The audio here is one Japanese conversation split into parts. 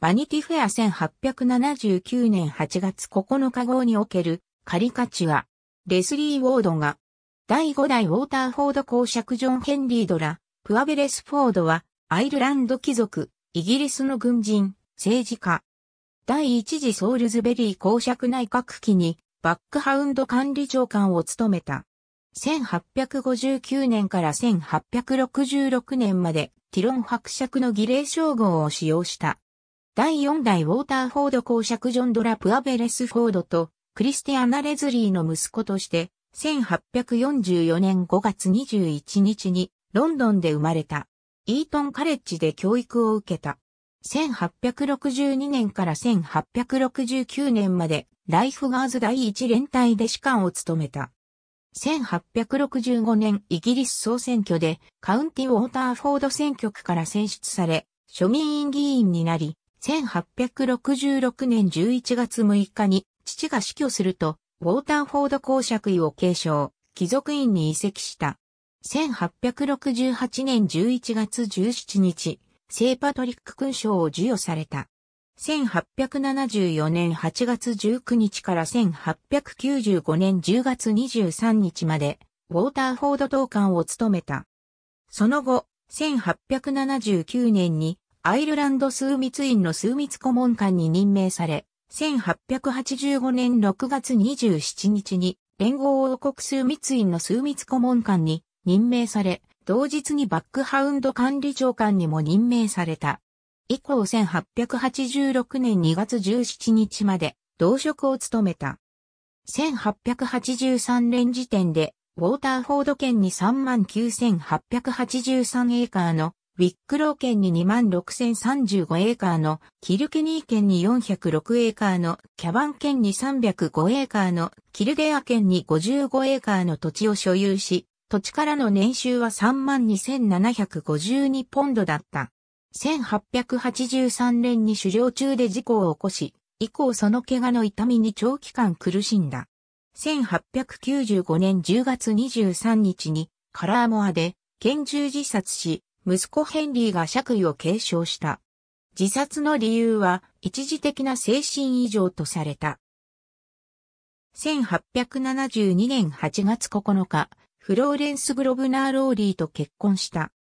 バニティフェア1879年8月9日号におけるカリカチュア、レスリー・ウォードが、第5代ウォーターフォード公爵ジョン・ヘンリー・ドラ、プアベレス・フォードは、アイルランド貴族、イギリスの軍人、政治家。第一次ソールズベリー公爵内閣期に、バックハウンド管理長官を務めた。1859年から1866年まで、ティロン伯爵の儀礼称号を使用した。第4代ウォーターフォード公爵ジョン・ドラ・プアベレスフォードとクリスティアナ・レズリーの息子として、1844年5月21日にロンドンで生まれた。イートンカレッジで教育を受けた。1862年から1869年までライフガーズ第一連隊で士官を務めた。1865年イギリス総選挙でカウンティ・ウォーターフォード選挙区から選出され、庶民院議員になり、1866年11月6日に父が死去すると、ウォーターフォード公爵位を継承、貴族院に移籍した。1868年11月17日、聖パトリック勲章を授与された。1874年8月19日から1895年10月23日まで、ウォーターフォード党官を務めた。その後、1879年にアイルランド数密院の数密顧問官に任命され、1885年6月27日に連合王国数密院の数密顧問官に任命され、同日にバックハウンド管理長官にも任命された。以降1886年2月17日まで同職を務めた。1883年時点で、ウォーターフォード県に39,883エーカーのウィックロー県に26,035エーカーの、キルケニー県に406エーカーの、キャバン県に305エーカーの、キルデア県に55エーカーの土地を所有し、土地からの年収は32,752ポンドだった。1883年に狩猟中で事故を起こし、以降その怪我の痛みに長期間苦しんだ。1895年10月23日にカラーモアで拳銃自殺し、息子ヘンリーが爵位を継承した。自殺の理由は一時的な精神異常とされた。1872年8月9日、フローレンス・グロブナー・ローリーと結婚した。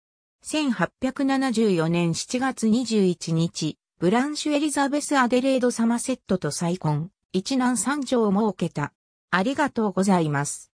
1874年7月21日、ブランシュ・エリザベス・アデレード・サマセットと再婚、一男三女を設けた。ありがとうございます。